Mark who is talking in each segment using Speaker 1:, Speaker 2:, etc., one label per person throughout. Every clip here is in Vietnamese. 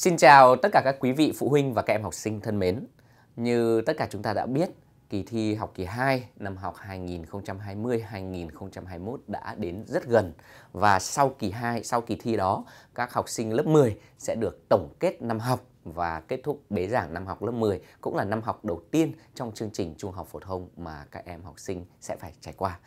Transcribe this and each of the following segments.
Speaker 1: Xin chào tất cả các quý vị phụ huynh và các em học sinh thân mến. Như tất cả chúng ta đã biết, kỳ thi học kỳ 2 năm học 2020-2021 đã đến rất gần và sau kỳ 2, sau kỳ thi đó, các học sinh lớp 10 sẽ được tổng kết năm học và kết thúc bế giảng năm học lớp 10 cũng là năm học đầu tiên trong chương trình trung học phổ thông mà các em học sinh sẽ phải trải qua.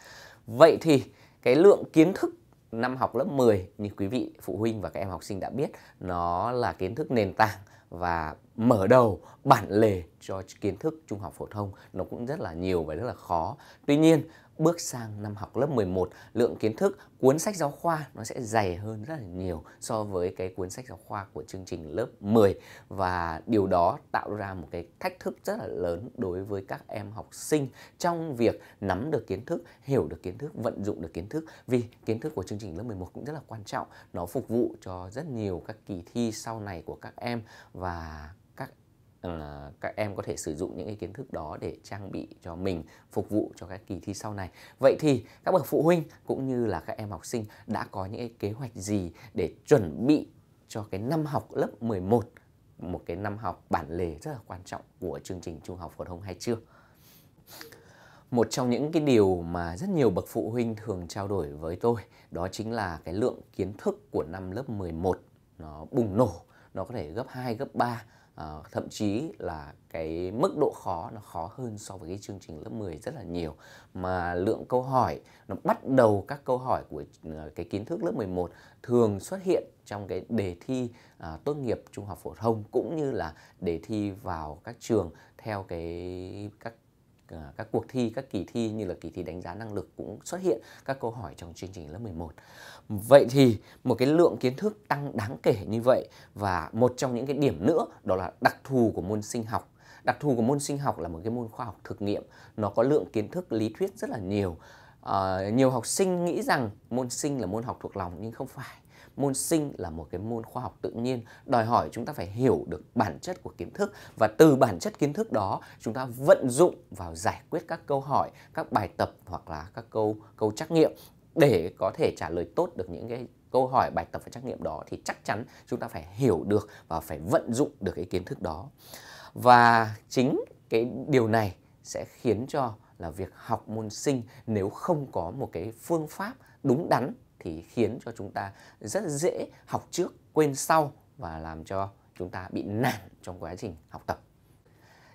Speaker 1: Vậy thì cái lượng kiến thức năm học lớp 10 như quý vị phụ huynh và các em học sinh đã biết nó là kiến thức nền tảng và mở đầu bản lề cho kiến thức trung học phổ thông nó cũng rất là nhiều và rất là khó. Tuy nhiên, bước sang năm học lớp 11, lượng kiến thức cuốn sách giáo khoa nó sẽ dày hơn rất là nhiều so với cái cuốn sách giáo khoa của chương trình lớp 10 và điều đó tạo ra một cái thách thức rất là lớn đối với các em học sinh trong việc nắm được kiến thức, hiểu được kiến thức, vận dụng được kiến thức vì kiến thức của chương trình lớp 11 cũng rất là quan trọng, nó phục vụ cho rất nhiều các kỳ thi sau này của các em và các uh, các em có thể sử dụng những cái kiến thức đó để trang bị cho mình phục vụ cho các kỳ thi sau này vậy thì các bậc phụ huynh cũng như là các em học sinh đã có những cái kế hoạch gì để chuẩn bị cho cái năm học lớp 11 một cái năm học bản lề rất là quan trọng của chương trình trung học phổ thông hay chưa một trong những cái điều mà rất nhiều bậc phụ huynh thường trao đổi với tôi đó chính là cái lượng kiến thức của năm lớp 11 nó bùng nổ nó có thể gấp 2, gấp 3 ờ, thậm chí là cái mức độ khó nó khó hơn so với cái chương trình lớp 10 rất là nhiều mà lượng câu hỏi nó bắt đầu các câu hỏi của ờ, cái kiến thức lớp 11 thường xuất hiện trong cái đề thi à, tốt nghiệp trung học phổ thông cũng như là đề thi vào các trường theo cái các Ờ, các cuộc thi, các kỳ thi như là kỳ thi đánh giá năng lực cũng xuất hiện các câu hỏi trong chương trình lớp 11. Vậy thì một cái lượng kiến thức tăng đáng kể như vậy và một trong những cái điểm nữa đó là đặc thù của môn sinh học đặc thù của môn sinh học là một cái môn khoa học thực nghiệm nó có lượng kiến thức lý thuyết rất là nhiều à, nhiều học sinh nghĩ rằng môn sinh là môn học thuộc lòng nhưng không phải môn sinh là một cái môn khoa học tự nhiên đòi hỏi chúng ta phải hiểu được bản chất của kiến thức và từ bản chất kiến thức đó chúng ta vận dụng vào giải quyết các câu hỏi các bài tập hoặc là các câu câu trắc nghiệm để có thể trả lời tốt được những cái câu hỏi bài tập và trắc nghiệm đó thì chắc chắn chúng ta phải hiểu được và phải vận dụng được cái kiến thức đó và chính cái điều này sẽ khiến cho là việc học môn sinh nếu không có một cái phương pháp đúng đắn thì khiến cho chúng ta rất dễ học trước quên sau và làm cho chúng ta bị nản trong quá trình học tập.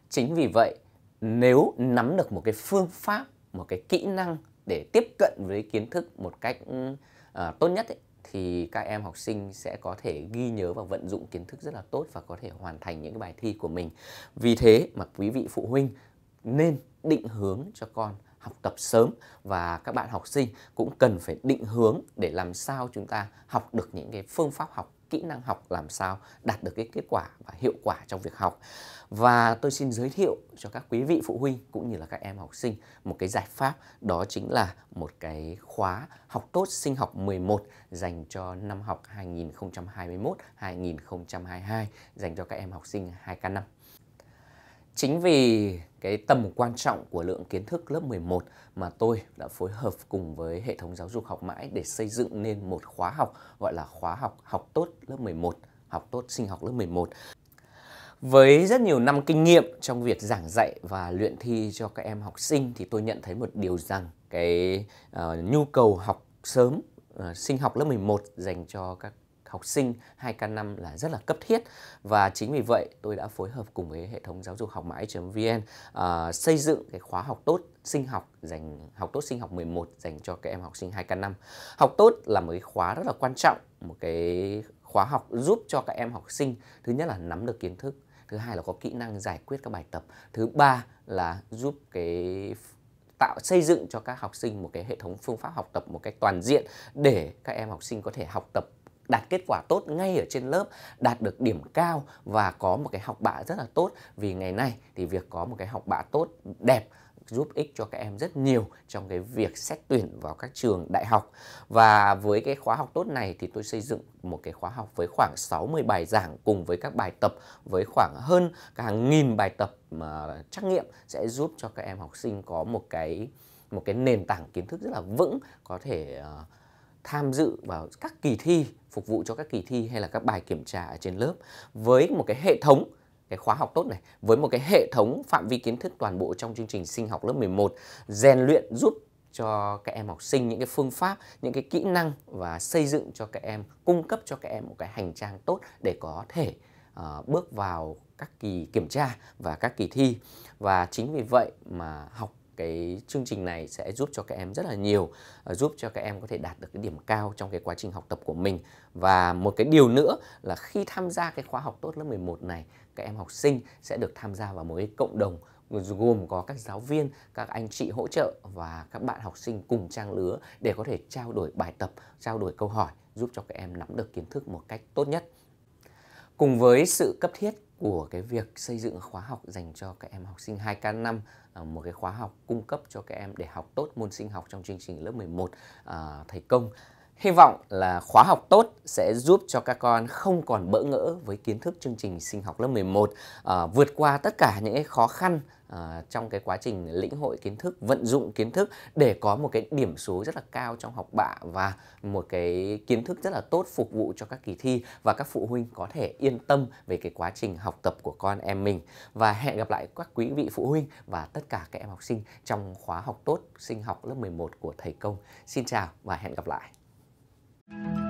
Speaker 1: Chính vì vậy, nếu nắm được một cái phương pháp, một cái kỹ năng để tiếp cận với kiến thức một cách uh, tốt nhất ấy, thì các em học sinh sẽ có thể ghi nhớ và vận dụng kiến thức rất là tốt và có thể hoàn thành những cái bài thi của mình. Vì thế mà quý vị phụ huynh nên định hướng cho con học tập sớm và các bạn học sinh cũng cần phải định hướng để làm sao chúng ta học được những cái phương pháp học kỹ năng học làm sao đạt được cái kết quả và hiệu quả trong việc học. Và tôi xin giới thiệu cho các quý vị phụ huynh cũng như là các em học sinh một cái giải pháp đó chính là một cái khóa học tốt sinh học 11 dành cho năm học 2021-2022 dành cho các em học sinh 2K5. Chính vì cái tầm quan trọng của lượng kiến thức lớp 11 mà tôi đã phối hợp cùng với hệ thống giáo dục học mãi để xây dựng nên một khóa học gọi là khóa học học tốt lớp 11, học tốt sinh học lớp 11. Với rất nhiều năm kinh nghiệm trong việc giảng dạy và luyện thi cho các em học sinh thì tôi nhận thấy một điều rằng cái uh, nhu cầu học sớm uh, sinh học lớp 11 dành cho các học sinh 2K5 là rất là cấp thiết và chính vì vậy tôi đã phối hợp cùng với hệ thống giáo dục học mãi.vn uh, ờ, xây dựng cái khóa học tốt sinh học dành học tốt sinh học 11 dành cho các em học sinh 2K5. Học tốt là một cái khóa rất là quan trọng, một cái khóa học giúp cho các em học sinh thứ nhất là nắm được kiến thức, thứ hai là có kỹ năng giải quyết các bài tập, thứ ba là giúp cái tạo xây dựng cho các học sinh một cái hệ thống phương pháp học tập một cách toàn diện để các em học sinh có thể học tập đạt kết quả tốt ngay ở trên lớp, đạt được điểm cao và có một cái học bạ rất là tốt. Vì ngày nay thì việc có một cái học bạ tốt đẹp giúp ích cho các em rất nhiều trong cái việc xét tuyển vào các trường đại học. Và với cái khóa học tốt này thì tôi xây dựng một cái khóa học với khoảng 60 bài giảng cùng với các bài tập với khoảng hơn cả hàng nghìn bài tập mà trắc nghiệm sẽ giúp cho các em học sinh có một cái một cái nền tảng kiến thức rất là vững có thể uh, tham dự vào các kỳ thi phục vụ cho các kỳ thi hay là các bài kiểm tra ở trên lớp với một cái hệ thống cái khóa học tốt này với một cái hệ thống phạm vi kiến thức toàn bộ trong chương trình sinh học lớp 11 rèn luyện giúp cho các em học sinh những cái phương pháp, những cái kỹ năng và xây dựng cho các em, cung cấp cho các em một cái hành trang tốt để có thể uh, bước vào các kỳ kiểm tra và các kỳ thi. Và chính vì vậy mà học cái chương trình này sẽ giúp cho các em rất là nhiều ờ, giúp cho các em có thể đạt được cái điểm cao trong cái quá trình học tập của mình và một cái điều nữa là khi tham gia cái khóa học tốt lớp 11 này các em học sinh sẽ được tham gia vào một cái cộng đồng gồm có các giáo viên, các anh chị hỗ trợ và các bạn học sinh cùng trang lứa để có thể trao đổi bài tập, trao đổi câu hỏi giúp cho các em nắm được kiến thức một cách tốt nhất. Cùng với sự cấp thiết của cái việc xây dựng khóa học dành cho các em học sinh 2K5 à, một cái khóa học cung cấp cho các em để học tốt môn sinh học trong chương trình lớp 11 à, thầy công Hy vọng là khóa học tốt sẽ giúp cho các con không còn bỡ ngỡ với kiến thức chương trình sinh học lớp 11 à, vượt qua tất cả những cái khó khăn à, trong cái quá trình lĩnh hội kiến thức vận dụng kiến thức để có một cái điểm số rất là cao trong học bạ và một cái kiến thức rất là tốt phục vụ cho các kỳ thi và các phụ huynh có thể yên tâm về cái quá trình học tập của con em mình và hẹn gặp lại các quý vị phụ huynh và tất cả các em học sinh trong khóa học tốt sinh học lớp 11 của thầy công xin chào và hẹn gặp lại Thank